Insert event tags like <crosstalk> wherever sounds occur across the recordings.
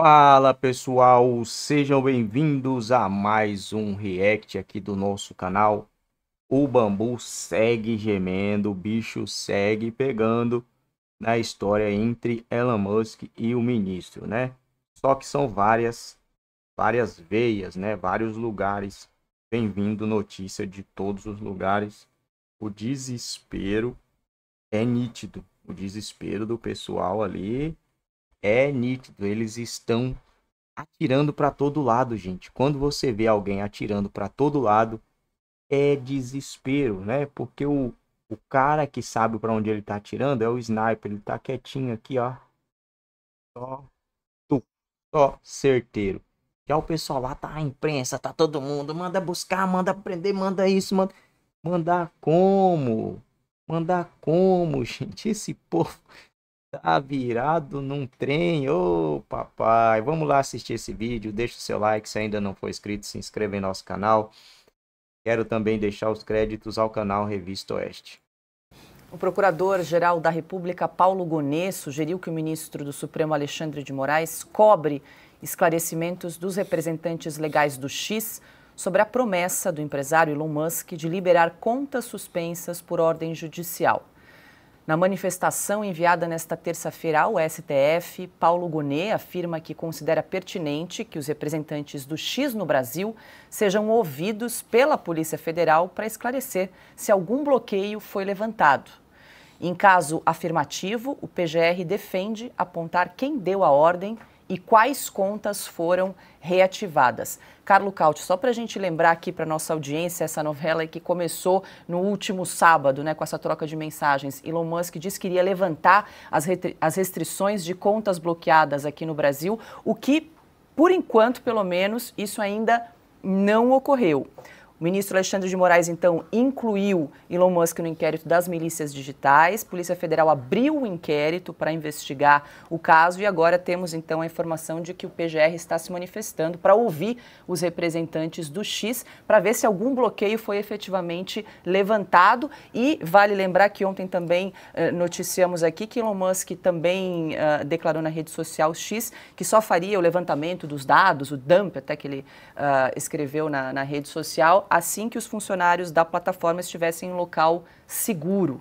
Fala pessoal, sejam bem-vindos a mais um react aqui do nosso canal. O bambu segue gemendo, o bicho segue pegando na história entre Elon Musk e o ministro, né? Só que são várias, várias veias, né? Vários lugares. bem vindo notícia de todos os lugares. O desespero é nítido. O desespero do pessoal ali é nítido, eles estão atirando para todo lado, gente. Quando você vê alguém atirando para todo lado, é desespero, né? Porque o, o cara que sabe para onde ele tá atirando é o sniper, ele tá quietinho aqui, ó. Só tu, só certeiro. Já o pessoal lá tá a imprensa, tá todo mundo, manda buscar, manda prender, manda isso, manda mandar como? Mandar como, <laughs> gente? Esse povo tá virado num trem, ô oh, papai. Vamos lá assistir esse vídeo, deixa o seu like se ainda não for inscrito, se inscreva em nosso canal. Quero também deixar os créditos ao canal Revista Oeste. O Procurador-Geral da República, Paulo Gonê, sugeriu que o ministro do Supremo, Alexandre de Moraes, cobre esclarecimentos dos representantes legais do X sobre a promessa do empresário Elon Musk de liberar contas suspensas por ordem judicial. Na manifestação enviada nesta terça-feira ao STF, Paulo Gonet afirma que considera pertinente que os representantes do X no Brasil sejam ouvidos pela Polícia Federal para esclarecer se algum bloqueio foi levantado. Em caso afirmativo, o PGR defende apontar quem deu a ordem e quais contas foram reativadas. Carlo Cauti, só para a gente lembrar aqui para nossa audiência essa novela que começou no último sábado, né, com essa troca de mensagens. Elon Musk disse que iria levantar as, as restrições de contas bloqueadas aqui no Brasil, o que, por enquanto, pelo menos, isso ainda não ocorreu. O ministro Alexandre de Moraes, então, incluiu Elon Musk no inquérito das milícias digitais. Polícia Federal abriu o inquérito para investigar o caso e agora temos, então, a informação de que o PGR está se manifestando para ouvir os representantes do X para ver se algum bloqueio foi efetivamente levantado. E vale lembrar que ontem também eh, noticiamos aqui que Elon Musk também eh, declarou na rede social X que só faria o levantamento dos dados, o dump até que ele eh, escreveu na, na rede social assim que os funcionários da plataforma estivessem em um local seguro.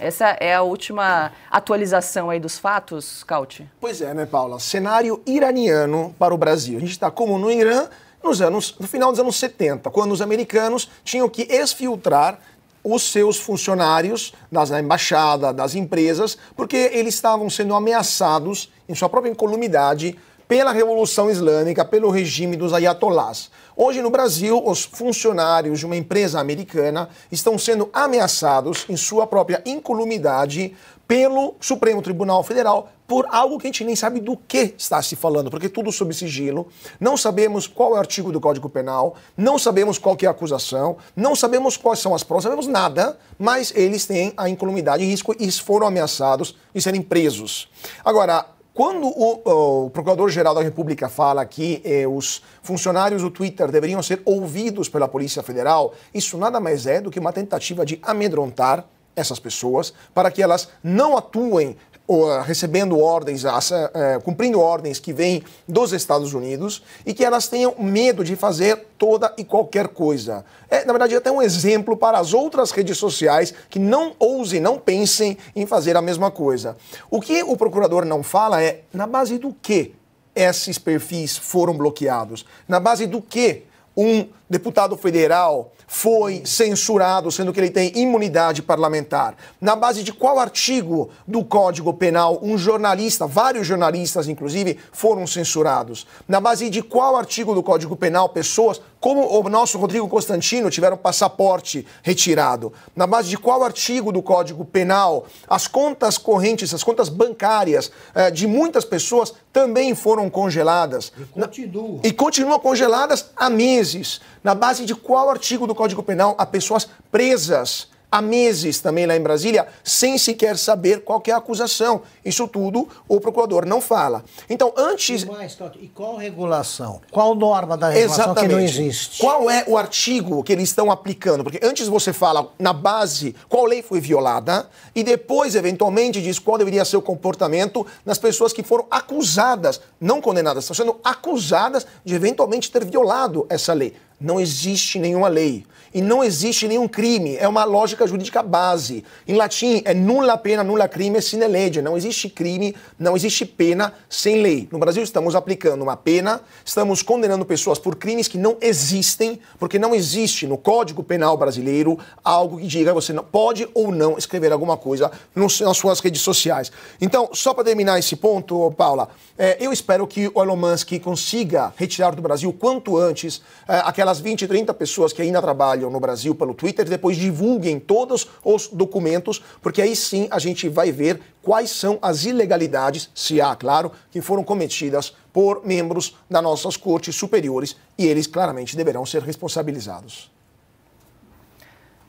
Essa é a última atualização aí dos fatos, Cauti? Pois é, né, Paula? Cenário iraniano para o Brasil. A gente está como no Irã nos anos, no final dos anos 70, quando os americanos tinham que exfiltrar os seus funcionários das, da embaixada, das empresas, porque eles estavam sendo ameaçados em sua própria incolumidade pela Revolução Islâmica, pelo regime dos ayatolás. Hoje no Brasil, os funcionários de uma empresa americana estão sendo ameaçados em sua própria incolumidade pelo Supremo Tribunal Federal por algo que a gente nem sabe do que está se falando, porque tudo sob sigilo, não sabemos qual é o artigo do Código Penal, não sabemos qual é a acusação, não sabemos quais são as provas, sabemos nada, mas eles têm a incolumidade em risco e foram ameaçados de serem presos. Agora, quando o, o Procurador-Geral da República fala que eh, os funcionários do Twitter deveriam ser ouvidos pela Polícia Federal, isso nada mais é do que uma tentativa de amedrontar essas pessoas para que elas não atuem eh, recebendo ordens, eh, eh, cumprindo ordens que vêm dos Estados Unidos e que elas tenham medo de fazer toda e qualquer coisa. É, na verdade, até um exemplo para as outras redes sociais que não ousem, não pensem em fazer a mesma coisa. O que o procurador não fala é na base do que esses perfis foram bloqueados, na base do que um deputado federal foi censurado, sendo que ele tem imunidade parlamentar? Na base de qual artigo do Código Penal um jornalista, vários jornalistas inclusive, foram censurados? Na base de qual artigo do Código Penal pessoas como o nosso Rodrigo Constantino tiveram passaporte retirado? Na base de qual artigo do Código Penal as contas correntes, as contas bancárias eh, de muitas pessoas também foram congeladas? E continuam. E continuam congeladas há meses. Na base de qual artigo do Código Penal há pessoas presas? há meses também lá em Brasília, sem sequer saber qual é a acusação. Isso tudo o procurador não fala. Então, antes. E, mais, e qual regulação? Qual norma da regulação Exatamente. que não existe? Qual é o artigo que eles estão aplicando? Porque antes você fala na base qual lei foi violada e depois, eventualmente, diz qual deveria ser o comportamento nas pessoas que foram acusadas, não condenadas, estão sendo acusadas de eventualmente ter violado essa lei. Não existe nenhuma lei e não existe nenhum crime. É uma lógica jurídica base. Em latim, é nulla pena, nulla crime, sine lege. Não existe crime, não existe pena sem lei. No Brasil, estamos aplicando uma pena, estamos condenando pessoas por crimes que não existem, porque não existe no Código Penal brasileiro algo que diga você não pode ou não escrever alguma coisa nas suas redes sociais. Então, só para terminar esse ponto, Paula, é, eu espero que o Elon Musk consiga retirar do Brasil quanto antes é, aquela as 20, 30 pessoas que ainda trabalham no Brasil pelo Twitter, depois divulguem todos os documentos, porque aí sim a gente vai ver quais são as ilegalidades, se há, claro, que foram cometidas por membros das nossas cortes superiores e eles claramente deverão ser responsabilizados.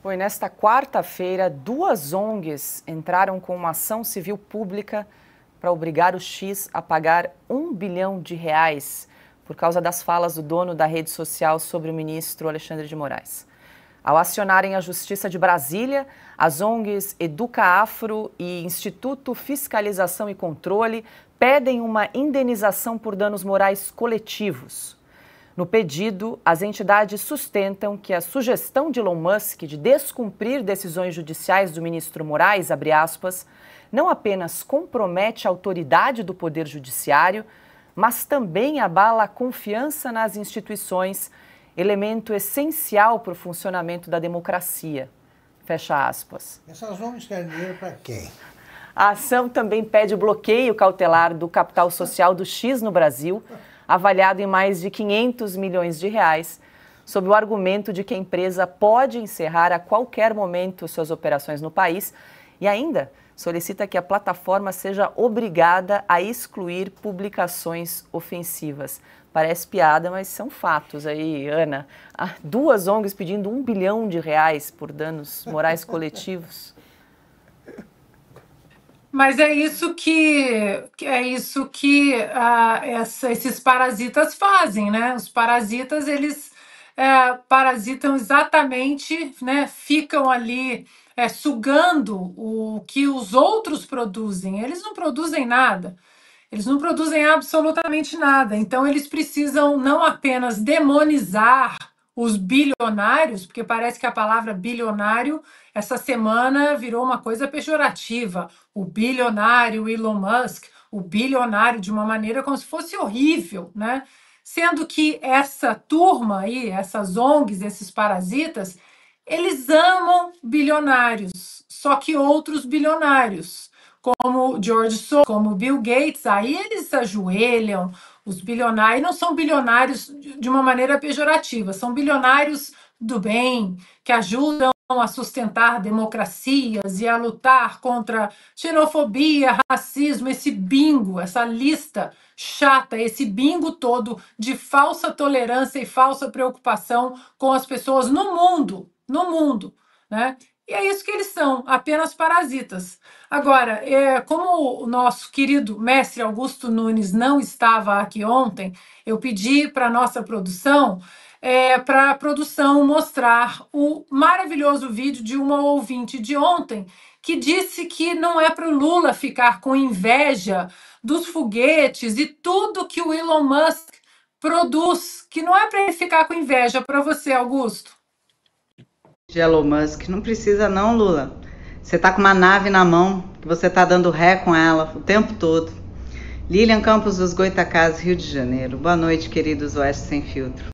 Foi nesta quarta-feira, duas ONGs entraram com uma ação civil pública para obrigar o X a pagar um bilhão de reais por causa das falas do dono da rede social sobre o ministro Alexandre de Moraes. Ao acionarem a Justiça de Brasília, as ONGs Educa Afro e Instituto Fiscalização e Controle pedem uma indenização por danos morais coletivos. No pedido, as entidades sustentam que a sugestão de Elon Musk de descumprir decisões judiciais do ministro Moraes, aspas, não apenas compromete a autoridade do Poder Judiciário, mas também abala a confiança nas instituições, elemento essencial para o funcionamento da democracia. Fecha aspas. Essas vamos querem dinheiro para quem? A ação também pede o bloqueio cautelar do capital social do X no Brasil, avaliado em mais de 500 milhões de reais, sob o argumento de que a empresa pode encerrar a qualquer momento suas operações no país e ainda solicita que a plataforma seja obrigada a excluir publicações ofensivas. Parece piada, mas são fatos aí, Ana. Há duas ONGs pedindo um bilhão de reais por danos morais coletivos. Mas é isso que é isso que uh, essa, esses parasitas fazem, né? Os parasitas eles uh, parasitam exatamente, né? Ficam ali é, sugando o que os outros produzem. Eles não produzem nada. Eles não produzem absolutamente nada. Então, eles precisam não apenas demonizar os bilionários, porque parece que a palavra bilionário essa semana virou uma coisa pejorativa. O bilionário Elon Musk, o bilionário de uma maneira como se fosse horrível, né? Sendo que essa turma aí, essas ONGs, esses parasitas, eles amam bilionários, só que outros bilionários, como George Soros, como Bill Gates, aí eles ajoelham, os bilionários, não são bilionários de uma maneira pejorativa, são bilionários do bem, que ajudam a sustentar democracias e a lutar contra xenofobia, racismo, esse bingo, essa lista chata, esse bingo todo de falsa tolerância e falsa preocupação com as pessoas no mundo no mundo. Né? E é isso que eles são, apenas parasitas. Agora, é, como o nosso querido mestre Augusto Nunes não estava aqui ontem, eu pedi para a nossa produção, é, para a produção mostrar o maravilhoso vídeo de uma ouvinte de ontem, que disse que não é para o Lula ficar com inveja dos foguetes e tudo que o Elon Musk produz, que não é para ele ficar com inveja. Para você, Augusto de Elon Musk. Não precisa não, Lula. Você tá com uma nave na mão, que você tá dando ré com ela o tempo todo. Lilian Campos dos Goitacazes, Rio de Janeiro. Boa noite, queridos Oeste Sem Filtro.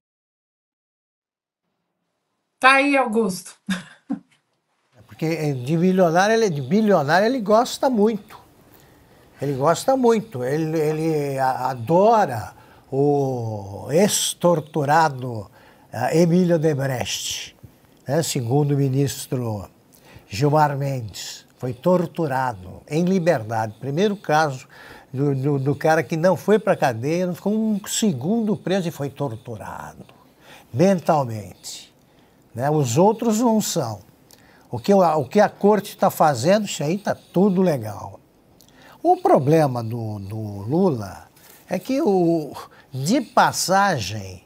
Tá aí, Augusto. É porque é de milionário, ele, de bilionário ele gosta muito. Ele gosta muito. Ele, ele adora o ex-torturado eh, Emílio Debrecht né, segundo o ministro Gilmar Mendes. Foi torturado em liberdade. Primeiro caso do, do, do cara que não foi para a cadeia, não ficou um segundo preso e foi torturado mentalmente. Né? Os outros não são. O que, o que a corte está fazendo, isso aí está tudo legal. O problema do, do Lula é que, o, de passagem,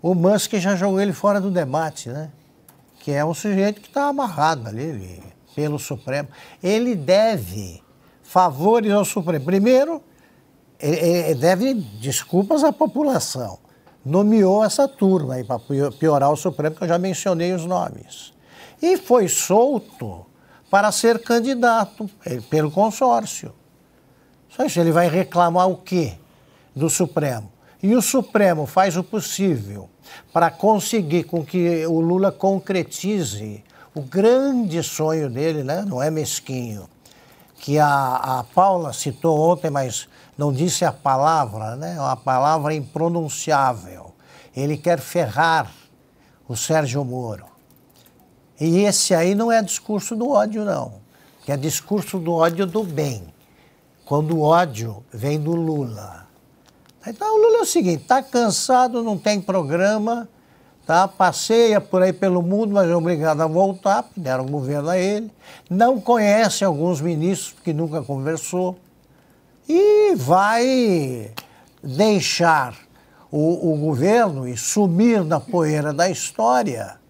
o Musk já jogou ele fora do debate, né? que é um sujeito que está amarrado ali ele, pelo Supremo. Ele deve favores ao Supremo. Primeiro, ele deve desculpas à população. Nomeou essa turma aí para piorar o Supremo, que eu já mencionei os nomes. E foi solto para ser candidato eh, pelo consórcio. Só isso, ele vai reclamar o quê do Supremo? e o Supremo faz o possível para conseguir com que o Lula concretize o grande sonho dele, né? não é mesquinho, que a, a Paula citou ontem, mas não disse a palavra, né? É uma palavra impronunciável. Ele quer ferrar o Sérgio Moro. E esse aí não é discurso do ódio, não. Que é discurso do ódio do bem. Quando o ódio vem do Lula. Então o Lula é o seguinte, está cansado, não tem programa, tá? passeia por aí pelo mundo, mas é obrigado a voltar, porque deram governo a ele, não conhece alguns ministros que nunca conversou e vai deixar o, o governo e sumir na poeira da história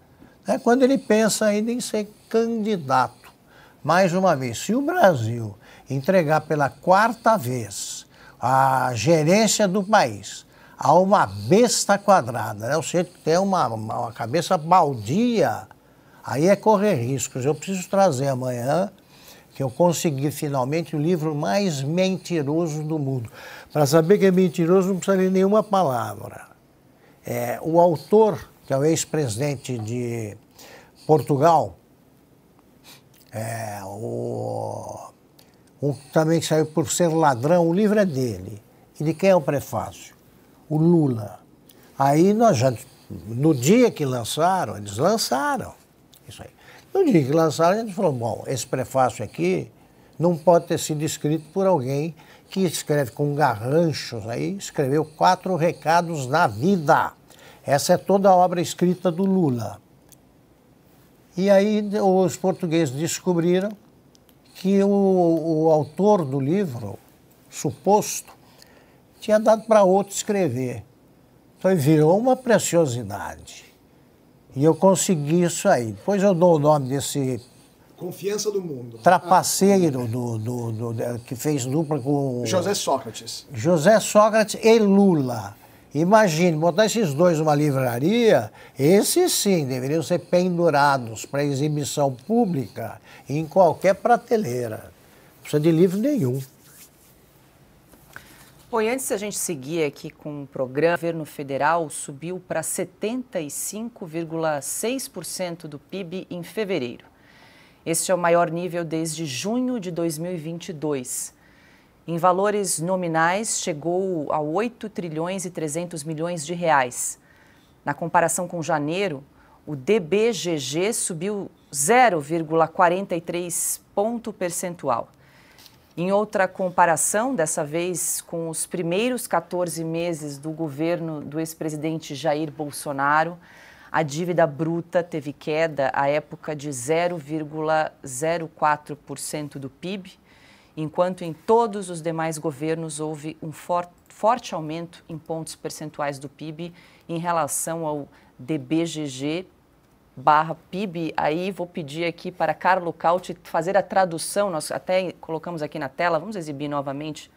né? quando ele pensa ainda em ser candidato. Mais uma vez, se o Brasil entregar pela quarta vez a gerência do país a uma besta quadrada, né? o centro tem uma, uma cabeça baldia, aí é correr riscos. Eu preciso trazer amanhã que eu consegui finalmente o livro mais mentiroso do mundo. Para saber que é mentiroso não precisa ler nenhuma palavra. É, o autor, que é o ex-presidente de Portugal, é, o um também que saiu por ser ladrão, o livro é dele. E de quem é o prefácio? O Lula. Aí nós já, no dia que lançaram, eles lançaram isso aí. No dia que lançaram, a gente falou, bom, esse prefácio aqui não pode ter sido escrito por alguém que escreve com garranchos aí, escreveu quatro recados na vida. Essa é toda a obra escrita do Lula. E aí os portugueses descobriram que o, o autor do livro, suposto, tinha dado para outro escrever. Então virou uma preciosidade. E eu consegui isso aí. Depois eu dou o nome desse. Confiança do Mundo. Trapaceiro ah. do, do, do, do, que fez dupla com. José Sócrates. José Sócrates e Lula. Imagine, botar esses dois numa livraria, esses sim deveriam ser pendurados para exibição pública em qualquer prateleira. Não precisa de livro nenhum. Bom, e antes a gente seguir aqui com o programa, o governo federal subiu para 75,6% do PIB em fevereiro. Este é o maior nível desde junho de 2022 em valores nominais, chegou a 8 trilhões e 300 milhões de reais. Na comparação com janeiro, o DBGG subiu 0,43 ponto percentual. Em outra comparação, dessa vez com os primeiros 14 meses do governo do ex-presidente Jair Bolsonaro, a dívida bruta teve queda à época de 0,04% do PIB enquanto em todos os demais governos houve um for forte aumento em pontos percentuais do PIB em relação ao DBGG barra PIB, aí vou pedir aqui para Carlo Cauti fazer a tradução, nós até colocamos aqui na tela, vamos exibir novamente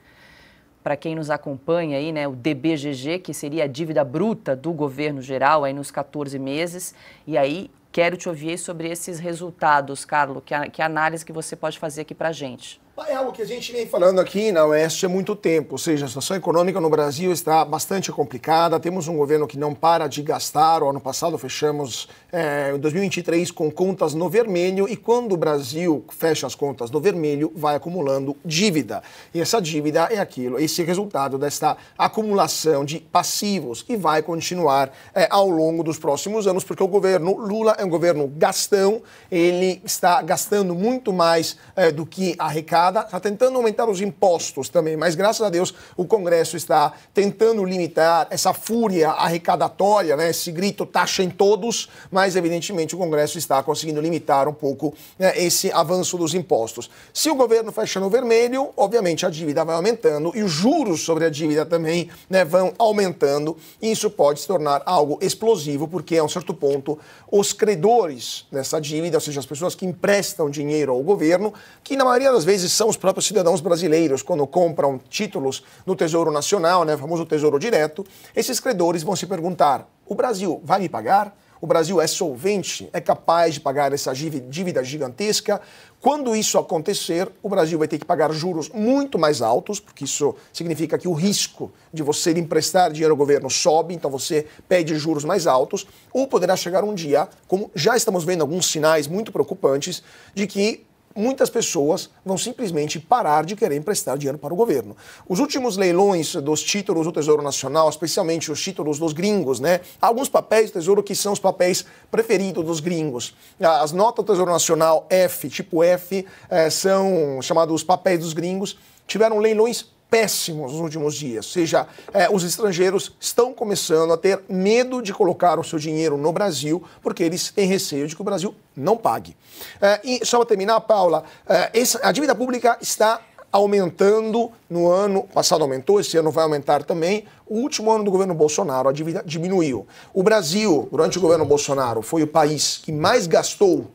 para quem nos acompanha aí, né, o DBGG, que seria a dívida bruta do governo geral aí nos 14 meses, e aí quero te ouvir sobre esses resultados, Carlo, que, que análise que você pode fazer aqui para a gente. É algo que a gente vem falando aqui na Oeste há muito tempo, ou seja, a situação econômica no Brasil está bastante complicada, temos um governo que não para de gastar, o ano passado fechamos é, eh, 2023 com contas no vermelho e quando o Brasil fecha as contas no vermelho, vai acumulando dívida. E essa dívida é aquilo, esse resultado desta acumulação de passivos e vai continuar é, ao longo dos próximos anos, porque o governo Lula é um governo gastão, ele está gastando muito mais é, do que arrecada aumentada, está tentando aumentar os impostos também, mas graças a Deus o Congresso está tentando limitar essa fúria arrecadatória, né? esse grito taxa em todos, mas evidentemente o Congresso está conseguindo limitar um pouco né, esse avanço dos impostos. Se o governo fecha no vermelho, obviamente a dívida vai aumentando e os juros sobre a dívida também né, vão aumentando e isso pode se tornar algo explosivo, porque a um certo ponto os credores dessa dívida, ou seja, as pessoas que emprestam dinheiro ao governo, que na maioria das vezes são os próprios cidadãos brasileiros, quando compram títulos no Tesouro Nacional, né, famoso Tesouro Direto, esses credores vão se perguntar: o Brasil vai me pagar? O Brasil é solvente, é capaz de pagar essa dívida gigantesca. Quando isso acontecer, o Brasil vai ter que pagar juros muito mais altos, porque isso significa que o risco de você emprestar dinheiro ao governo sobe, então você pede juros mais altos, ou poderá chegar um dia, como já estamos vendo alguns sinais muito preocupantes, de que muitas pessoas vão simplesmente parar de querer emprestar dinheiro para o governo. Os últimos leilões dos títulos do Tesouro Nacional, especialmente os títulos dos gringos, né? Alguns papéis do Tesouro que são os papéis preferidos dos gringos. Ah, as notas do Tesouro Nacional F, tipo F, eh, são chamados os papéis dos gringos, tiveram leilões péssimos nos últimos dias. Ou seja, é, os estrangeiros estão começando a ter medo de colocar o seu dinheiro no Brasil, porque eles têm receio de que o Brasil não pague. É, e só para terminar, Paula, é, essa, a dívida pública está aumentando no ano passado aumentou, esse ano vai aumentar também. O último ano do governo Bolsonaro a dívida diminuiu. O Brasil, durante o governo Bolsonaro, foi o país que mais gastou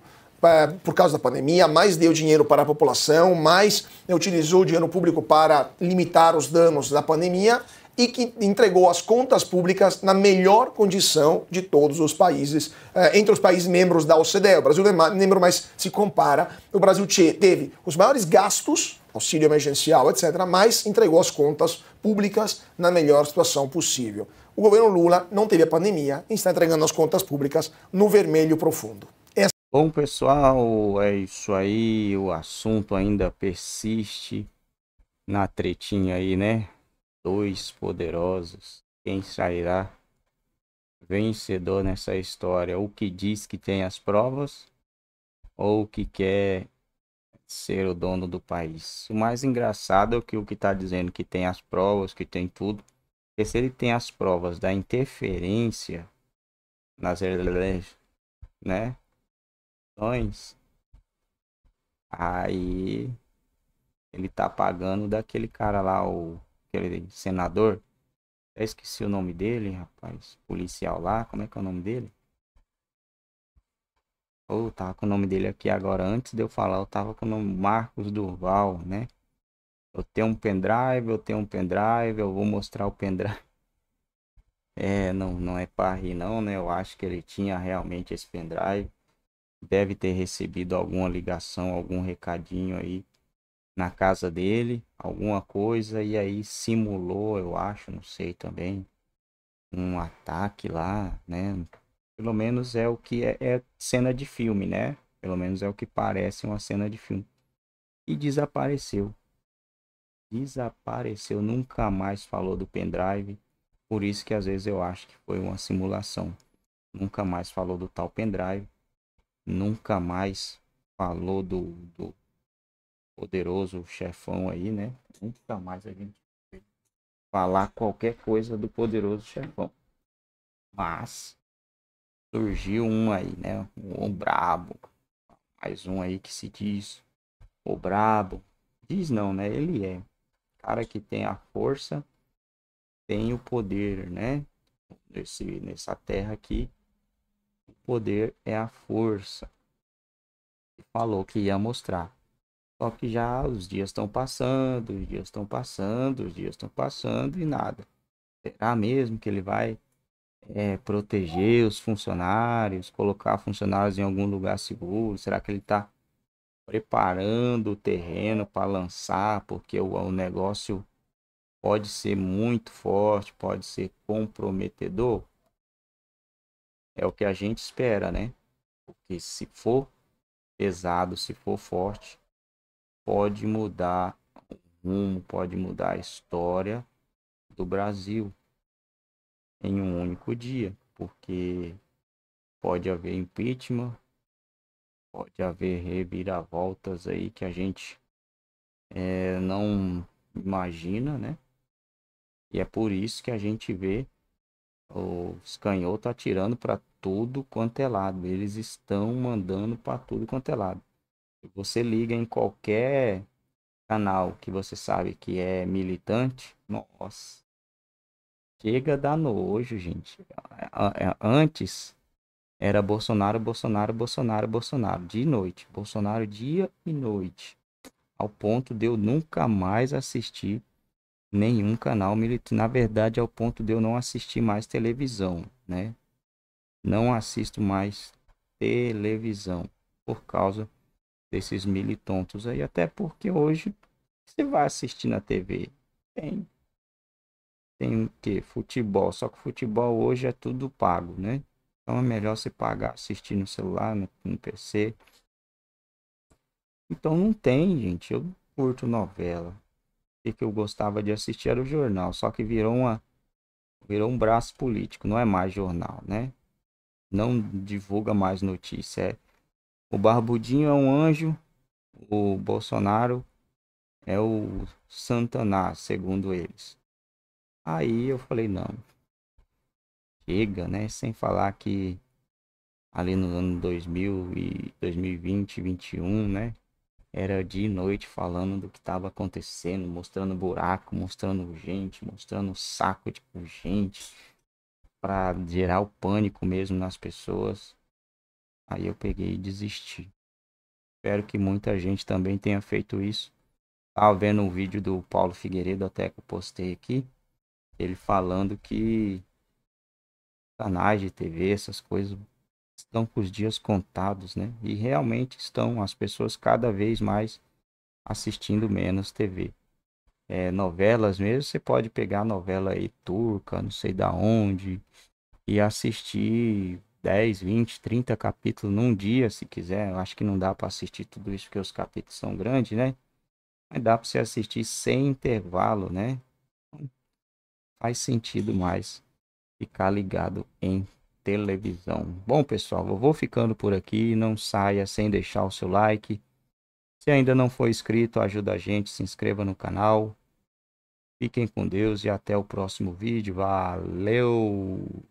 por causa da pandemia, mais deu dinheiro para a população, mais utilizou o dinheiro público para limitar os danos da pandemia e que entregou as contas públicas na melhor condição de todos os países, eh, entre os países membros da OCDE. O Brasil não é membro, mas se compara. O Brasil teve os maiores gastos, auxílio emergencial, etc., mas entregou as contas públicas na melhor situação possível. O governo Lula não teve a pandemia e está entregando as contas públicas no vermelho profundo. Bom, pessoal, é isso aí. O assunto ainda persiste na tretinha aí, né? Dois poderosos. Quem sairá vencedor nessa história? O que diz que tem as provas ou o que quer ser o dono do país? O mais engraçado é que o que está dizendo que tem as provas, que tem tudo, porque se ele tem as provas da interferência nas eleições, né? ações, aí ele tá pagando daquele cara lá, o aquele senador. Eu esqueci o nome dele, rapaz. Policial lá, como é que é o nome dele? Ou oh, tava com o nome dele aqui agora. Antes de eu falar, eu tava com o nome Marcos Durval, né? Eu tenho um pendrive, eu tenho um pendrive, eu vou mostrar o pendrive. <laughs> É, não, não é pra rir não, né? Eu acho que ele tinha realmente esse pendrive deve ter recebido alguma ligação, algum recadinho aí na casa dele, alguma coisa, e aí simulou, eu acho, não sei também, um ataque lá, né? Pelo menos é o que é, é cena de filme, né? Pelo menos é o que parece uma cena de filme. E desapareceu. Desapareceu, nunca mais falou do pendrive. Por isso que às vezes eu acho que foi uma simulação. Nunca mais falou do tal pendrive nunca mais falou do, do poderoso chefão aí, né? Nunca mais a gente falar qualquer coisa do poderoso chefão. Mas surgiu um aí, né? Um, um brabo. Mais um aí que se diz o brabo. Diz não, né? Ele é. Cara que tem a força, tem o poder, né? Nesse, nessa terra aqui poder é a força. E falou que ia mostrar. Só que já os dias estão passando, os dias estão passando, os dias estão passando e nada. Será mesmo que ele vai é, proteger os funcionários, colocar funcionários em algum lugar seguro? Será que ele está preparando o terreno para lançar? Porque o, o negócio pode ser muito forte, pode ser comprometedor? É o que a gente espera, né? Porque se for pesado, se for forte, pode mudar o rumo, pode mudar a história do Brasil em um único dia, porque pode haver impeachment, pode haver reviravoltas aí que a gente é, não imagina, né? E é por isso que a gente vê os canhotos tá atirando para tudo quanto é lado. Eles estão mandando para tudo quanto é lado. Você liga em qualquer canal que você sabe que é militante, nossa. Chega da nojo, gente. Antes era Bolsonaro, Bolsonaro, Bolsonaro, Bolsonaro, de noite. Bolsonaro dia e noite. Ao ponto de eu nunca mais assistir nenhum canal militar. Na verdade, ao é ponto de eu não assistir mais televisão, né? Não assisto mais televisão por causa desses militontos aí. Até porque hoje você vai assistir na TV. Tem. Tem o que? Futebol. Só que futebol hoje é tudo pago, né? Então é melhor você pagar, assistir no celular, no, no PC. Então não tem, gente. Eu curto novela que, que eu gostava de assistir era o jornal, só que virou uma virou um braço político, não é mais jornal, né? Não divulga mais notícia. É, o Barbudinho é um anjo, o Bolsonaro é o Santana segundo eles. Aí eu falei, não. Chega, né? Sem falar que ali no ano 2000 e 2020, 2021, né? era de noite falando do que estava acontecendo, mostrando buraco, mostrando gente, mostrando saco de tipo, gente, para gerar o pânico mesmo nas pessoas. Aí eu peguei e desisti. Espero que muita gente também tenha feito isso. Estava vendo um vídeo do Paulo Figueiredo, até que eu postei aqui, ele falando que canais de TV, essas coisas, estão com os dias contados, né? E realmente estão as pessoas cada vez mais assistindo menos TV. É, novelas mesmo, você pode pegar novela aí turca, não sei da onde, e assistir 10, 20, 30 capítulos num dia, se quiser. Eu acho que não dá para assistir tudo isso porque os capítulos são grandes, né? Mas dá para você assistir sem intervalo, né? Então, faz sentido mais ficar ligado em televisão. Bom, pessoal, eu vou ficando por aqui. Não saia sem deixar o seu like. Se ainda não for inscrito, ajuda a gente, se inscreva no canal. Fiquem com Deus e até o próximo vídeo. Valeu!